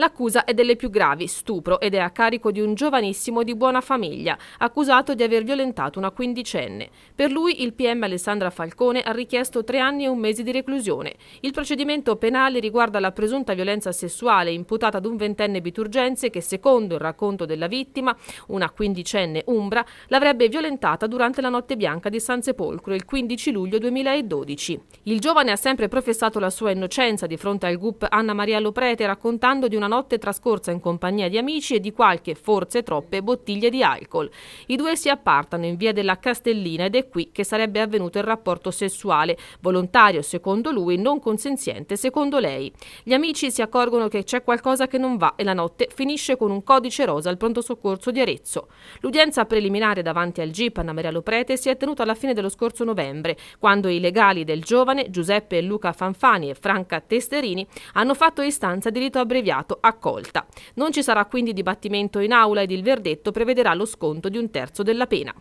L'accusa è delle più gravi, stupro, ed è a carico di un giovanissimo di buona famiglia, accusato di aver violentato una quindicenne. Per lui il PM Alessandra Falcone ha richiesto tre anni e un mese di reclusione. Il procedimento penale riguarda la presunta violenza sessuale imputata ad un ventenne biturgenze che, secondo il racconto della vittima, una quindicenne umbra, l'avrebbe violentata durante la notte bianca di San Sepolcro il 15 luglio 2012. Il giovane ha sempre professato la sua innocenza di fronte al GUP Anna Maria Loprete raccontando di una notte trascorsa in compagnia di amici e di qualche, forse troppe, bottiglie di alcol. I due si appartano in via della Castellina ed è qui che sarebbe avvenuto il rapporto sessuale, volontario secondo lui, non consenziente secondo lei. Gli amici si accorgono che c'è qualcosa che non va e la notte finisce con un codice rosa al pronto soccorso di Arezzo. L'udienza preliminare davanti al GIP Anna Maria Loprete si è tenuta alla fine dello scorso novembre, quando i legali del giovane, Giuseppe e Luca Fanfani e Franca Testerini, hanno fatto istanza di rito abbreviato accolta. Non ci sarà quindi dibattimento in aula ed il verdetto prevederà lo sconto di un terzo della pena.